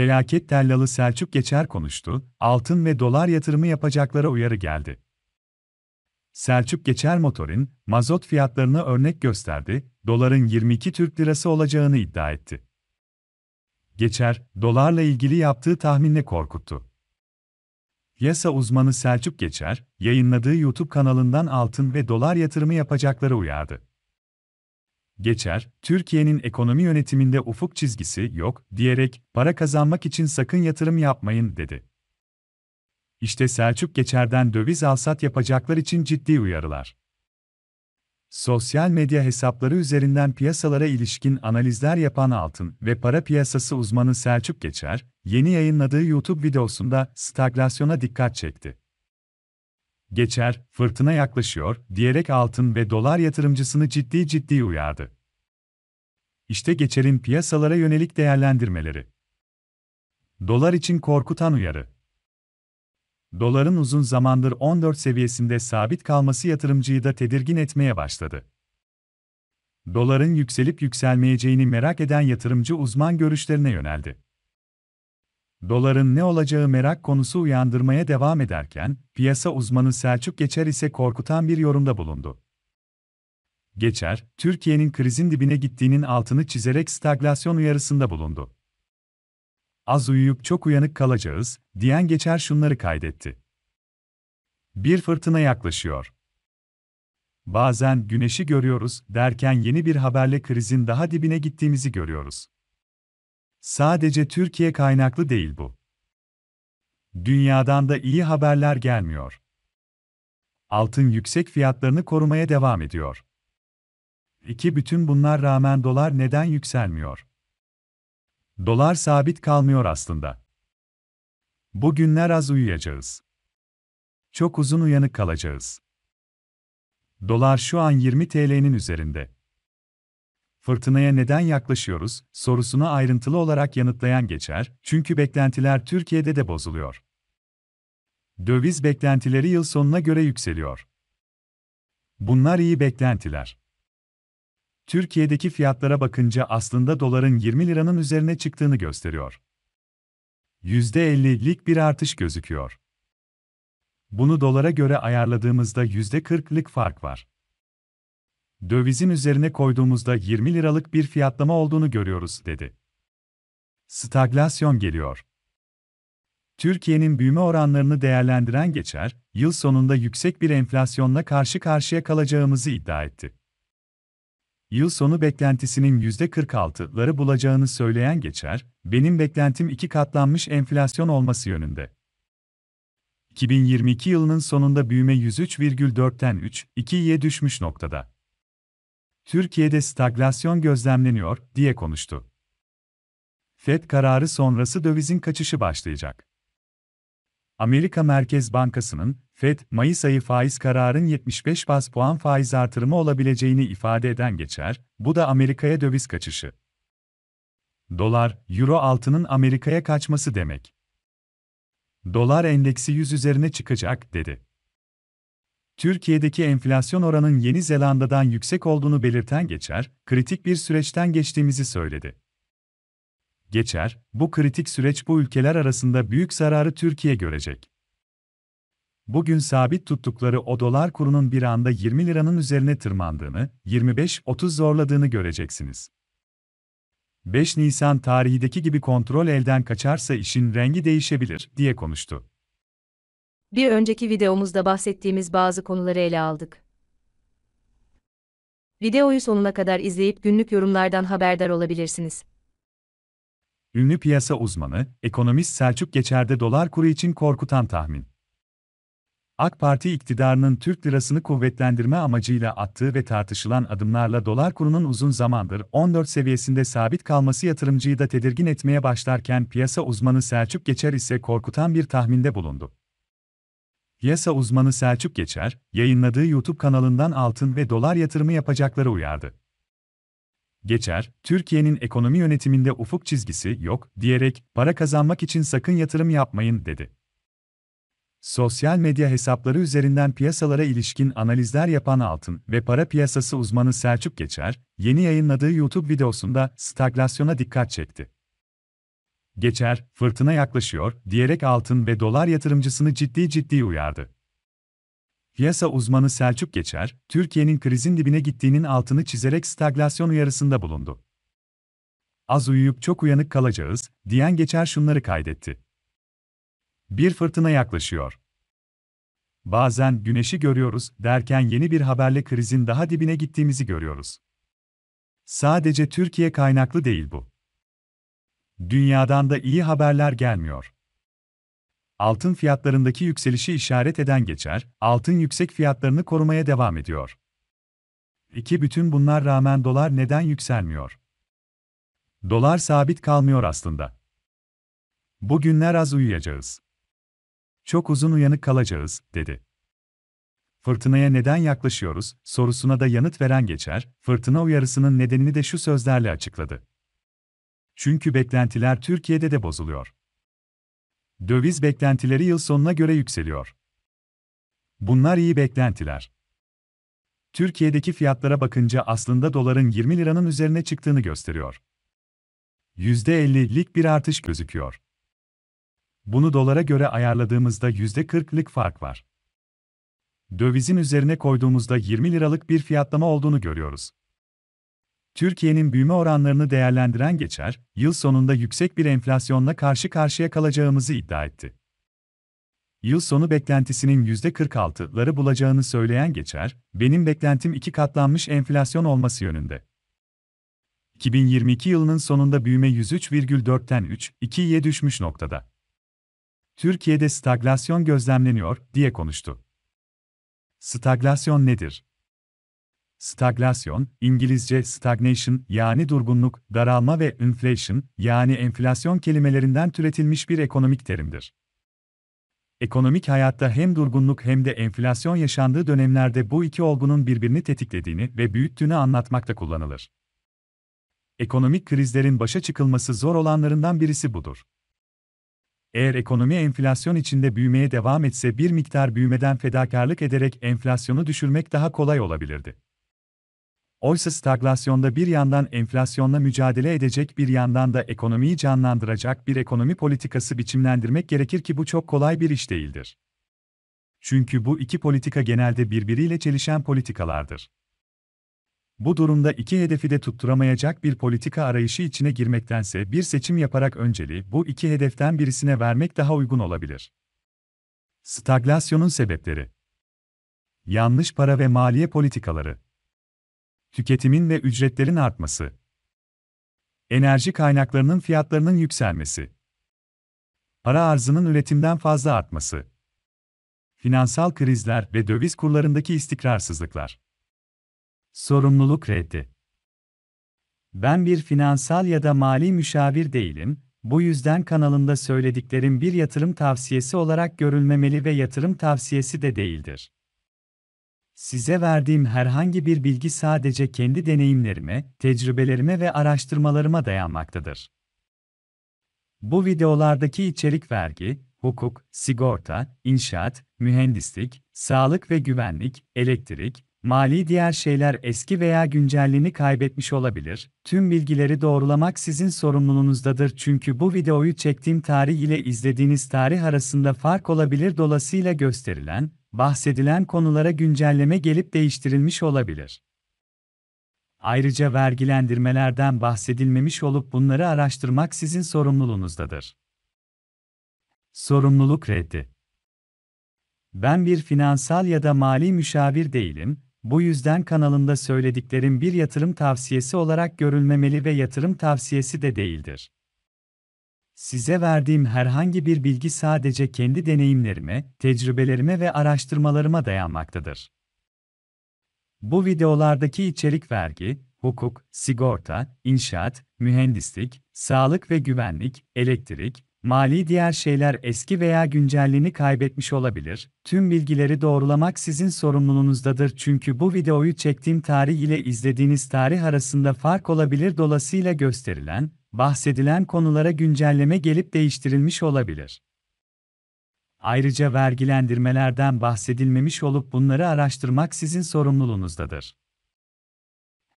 felaket tellalı Selçuk Geçer konuştu, altın ve dolar yatırımı yapacaklara uyarı geldi. Selçuk Geçer Motor'in mazot fiyatlarına örnek gösterdi, doların 22 Türk Lirası olacağını iddia etti. Geçer, dolarla ilgili yaptığı tahminle korkuttu. Yasa uzmanı Selçuk Geçer, yayınladığı YouTube kanalından altın ve dolar yatırımı yapacaklara uyardı geçer, Türkiye'nin ekonomi yönetiminde ufuk çizgisi yok diyerek para kazanmak için sakın yatırım yapmayın dedi. İşte Selçuk Geçer'den döviz alsat yapacaklar için ciddi uyarılar. Sosyal medya hesapları üzerinden piyasalara ilişkin analizler yapan altın ve para piyasası uzmanı Selçuk Geçer, yeni yayınladığı YouTube videosunda stagnasyona dikkat çekti geçer, fırtına yaklaşıyor diyerek altın ve dolar yatırımcısını ciddi ciddi uyardı. İşte geçerin piyasalara yönelik değerlendirmeleri. Dolar için korkutan uyarı. Doların uzun zamandır 14 seviyesinde sabit kalması yatırımcıyı da tedirgin etmeye başladı. Doların yükselip yükselmeyeceğini merak eden yatırımcı uzman görüşlerine yöneldi. Doların ne olacağı merak konusu uyandırmaya devam ederken, piyasa uzmanı Selçuk Geçer ise korkutan bir yorumda bulundu. Geçer, Türkiye'nin krizin dibine gittiğinin altını çizerek staglasyon uyarısında bulundu. Az uyuyup çok uyanık kalacağız, diyen Geçer şunları kaydetti. Bir fırtına yaklaşıyor. Bazen güneşi görüyoruz derken yeni bir haberle krizin daha dibine gittiğimizi görüyoruz. Sadece Türkiye kaynaklı değil bu. Dünyadan da iyi haberler gelmiyor. Altın yüksek fiyatlarını korumaya devam ediyor. İki bütün bunlar rağmen dolar neden yükselmiyor? Dolar sabit kalmıyor aslında. Bugünler az uyuyacağız. Çok uzun uyanık kalacağız. Dolar şu an 20 TL'nin üzerinde fırtınaya neden yaklaşıyoruz sorusuna ayrıntılı olarak yanıtlayan geçer, çünkü beklentiler Türkiye'de de bozuluyor. Döviz beklentileri yıl sonuna göre yükseliyor. Bunlar iyi beklentiler. Türkiye'deki fiyatlara bakınca aslında doların 20 liranın üzerine çıktığını gösteriyor. %50'lik bir artış gözüküyor. Bunu dolara göre ayarladığımızda %40'lık fark var dövizin üzerine koyduğumuzda 20 liralık bir fiyatlama olduğunu görüyoruz, dedi. Staglasyon geliyor. Türkiye'nin büyüme oranlarını değerlendiren geçer, yıl sonunda yüksek bir enflasyonla karşı karşıya kalacağımızı iddia etti. Yıl sonu beklentisinin %46'ları bulacağını söyleyen geçer, benim beklentim iki katlanmış enflasyon olması yönünde. 2022 yılının sonunda büyüme 103,4'ten 3,2'ye düşmüş noktada. Türkiye'de staglasyon gözlemleniyor, diye konuştu. FED kararı sonrası dövizin kaçışı başlayacak. Amerika Merkez Bankası'nın FED Mayıs ayı faiz kararın 75 bas puan faiz artırımı olabileceğini ifade eden geçer. Bu da Amerika'ya döviz kaçışı. Dolar, euro altının Amerika'ya kaçması demek. Dolar endeksi 100 üzerine çıkacak dedi. Türkiye'deki enflasyon oranının Yeni Zelanda'dan yüksek olduğunu belirten Geçer, kritik bir süreçten geçtiğimizi söyledi. Geçer, bu kritik süreç bu ülkeler arasında büyük zararı Türkiye görecek. Bugün sabit tuttukları o dolar kurunun bir anda 20 liranın üzerine tırmandığını, 25-30 zorladığını göreceksiniz. 5 Nisan tarihideki gibi kontrol elden kaçarsa işin rengi değişebilir, diye konuştu. Bir önceki videomuzda bahsettiğimiz bazı konuları ele aldık. Videoyu sonuna kadar izleyip günlük yorumlardan haberdar olabilirsiniz. Ünlü piyasa uzmanı, ekonomist Selçuk Geçer'de dolar kuru için korkutan tahmin. AK Parti iktidarının Türk lirasını kuvvetlendirme amacıyla attığı ve tartışılan adımlarla dolar kurunun uzun zamandır 14 seviyesinde sabit kalması yatırımcıyı da tedirgin etmeye başlarken piyasa uzmanı Selçuk Geçer ise korkutan bir tahminde bulundu. Yasa uzmanı Selçuk Geçer, yayınladığı YouTube kanalından altın ve dolar yatırımı yapacakları uyardı. Geçer, Türkiye'nin ekonomi yönetiminde ufuk çizgisi yok diyerek para kazanmak için sakın yatırım yapmayın dedi. Sosyal medya hesapları üzerinden piyasalara ilişkin analizler yapan altın ve para piyasası uzmanı Selçuk Geçer, yeni yayınladığı YouTube videosunda stagnasyona dikkat çekti geçer, fırtına yaklaşıyor diyerek altın ve dolar yatırımcısını ciddi ciddi uyardı. Piyasa uzmanı Selçuk Geçer, Türkiye'nin krizin dibine gittiğinin altını çizerek staglasyon uyarısında bulundu. Az uyuyup çok uyanık kalacağız, diyen Geçer şunları kaydetti. Bir fırtına yaklaşıyor. Bazen güneşi görüyoruz derken yeni bir haberle krizin daha dibine gittiğimizi görüyoruz. Sadece Türkiye kaynaklı değil bu. Dünyadan da iyi haberler gelmiyor. Altın fiyatlarındaki yükselişi işaret eden geçer, altın yüksek fiyatlarını korumaya devam ediyor. İki bütün bunlar rağmen dolar neden yükselmiyor? Dolar sabit kalmıyor aslında. Bugünler az uyuyacağız. Çok uzun uyanık kalacağız, dedi. Fırtınaya neden yaklaşıyoruz sorusuna da yanıt veren geçer, fırtına uyarısının nedenini de şu sözlerle açıkladı. Çünkü beklentiler Türkiye'de de bozuluyor. Döviz beklentileri yıl sonuna göre yükseliyor. Bunlar iyi beklentiler. Türkiye'deki fiyatlara bakınca aslında doların 20 liranın üzerine çıktığını gösteriyor. %50'lik bir artış gözüküyor. Bunu dolara göre ayarladığımızda %40'lık fark var. Dövizin üzerine koyduğumuzda 20 liralık bir fiyatlama olduğunu görüyoruz. Türkiye'nin büyüme oranlarını değerlendiren geçer, yıl sonunda yüksek bir enflasyonla karşı karşıya kalacağımızı iddia etti. Yıl sonu beklentisinin %46'ları bulacağını söyleyen geçer, benim beklentim iki katlanmış enflasyon olması yönünde. 2022 yılının sonunda büyüme 103,4'ten 3,2'ye düşmüş noktada. Türkiye'de staglasyon gözlemleniyor, diye konuştu. Staglasyon nedir? Staglasyon, İngilizce stagnation yani durgunluk, daralma ve inflation yani enflasyon kelimelerinden türetilmiş bir ekonomik terimdir. Ekonomik hayatta hem durgunluk hem de enflasyon yaşandığı dönemlerde bu iki olgunun birbirini tetiklediğini ve büyüttüğünü anlatmakta kullanılır. Ekonomik krizlerin başa çıkılması zor olanlarından birisi budur. Eğer ekonomi enflasyon içinde büyümeye devam etse bir miktar büyümeden fedakarlık ederek enflasyonu düşürmek daha kolay olabilirdi. Oysa staglasyonda bir yandan enflasyonla mücadele edecek bir yandan da ekonomiyi canlandıracak bir ekonomi politikası biçimlendirmek gerekir ki bu çok kolay bir iş değildir. Çünkü bu iki politika genelde birbiriyle çelişen politikalardır. Bu durumda iki hedefi de tutturamayacak bir politika arayışı içine girmektense bir seçim yaparak önceli bu iki hedeften birisine vermek daha uygun olabilir. Staglasyonun sebepleri Yanlış para ve maliye politikaları tüketimin ve ücretlerin artması, enerji kaynaklarının fiyatlarının yükselmesi, para arzının üretimden fazla artması, finansal krizler ve döviz kurlarındaki istikrarsızlıklar. Sorumluluk reddi. Ben bir finansal ya da mali müşavir değilim, bu yüzden kanalımda söylediklerim bir yatırım tavsiyesi olarak görülmemeli ve yatırım tavsiyesi de değildir. Size verdiğim herhangi bir bilgi sadece kendi deneyimlerime, tecrübelerime ve araştırmalarıma dayanmaktadır. Bu videolardaki içerik vergi, hukuk, sigorta, inşaat, mühendislik, sağlık ve güvenlik, elektrik, mali diğer şeyler eski veya güncelliğini kaybetmiş olabilir. Tüm bilgileri doğrulamak sizin sorumluluğunuzdadır çünkü bu videoyu çektiğim tarih ile izlediğiniz tarih arasında fark olabilir dolasıyla gösterilen bahsedilen konulara güncelleme gelip değiştirilmiş olabilir. Ayrıca vergilendirmelerden bahsedilmemiş olup bunları araştırmak sizin sorumluluğunuzdadır. Sorumluluk reddi. Ben bir finansal ya da mali müşavir değilim. Bu yüzden kanalımda söylediklerim bir yatırım tavsiyesi olarak görülmemeli ve yatırım tavsiyesi de değildir. Size verdiğim herhangi bir bilgi sadece kendi deneyimlerime, tecrübelerime ve araştırmalarıma dayanmaktadır. Bu videolardaki içerik vergi, hukuk, sigorta, inşaat, mühendislik, sağlık ve güvenlik, elektrik, mali diğer şeyler eski veya güncelliğini kaybetmiş olabilir. Tüm bilgileri doğrulamak sizin sorumluluğunuzdadır çünkü bu videoyu çektiğim tarih ile izlediğiniz tarih arasında fark olabilir dolasıyla gösterilen bahsedilen konulara güncelleme gelip değiştirilmiş olabilir. Ayrıca vergilendirmelerden bahsedilmemiş olup bunları araştırmak sizin sorumluluğunuzdadır.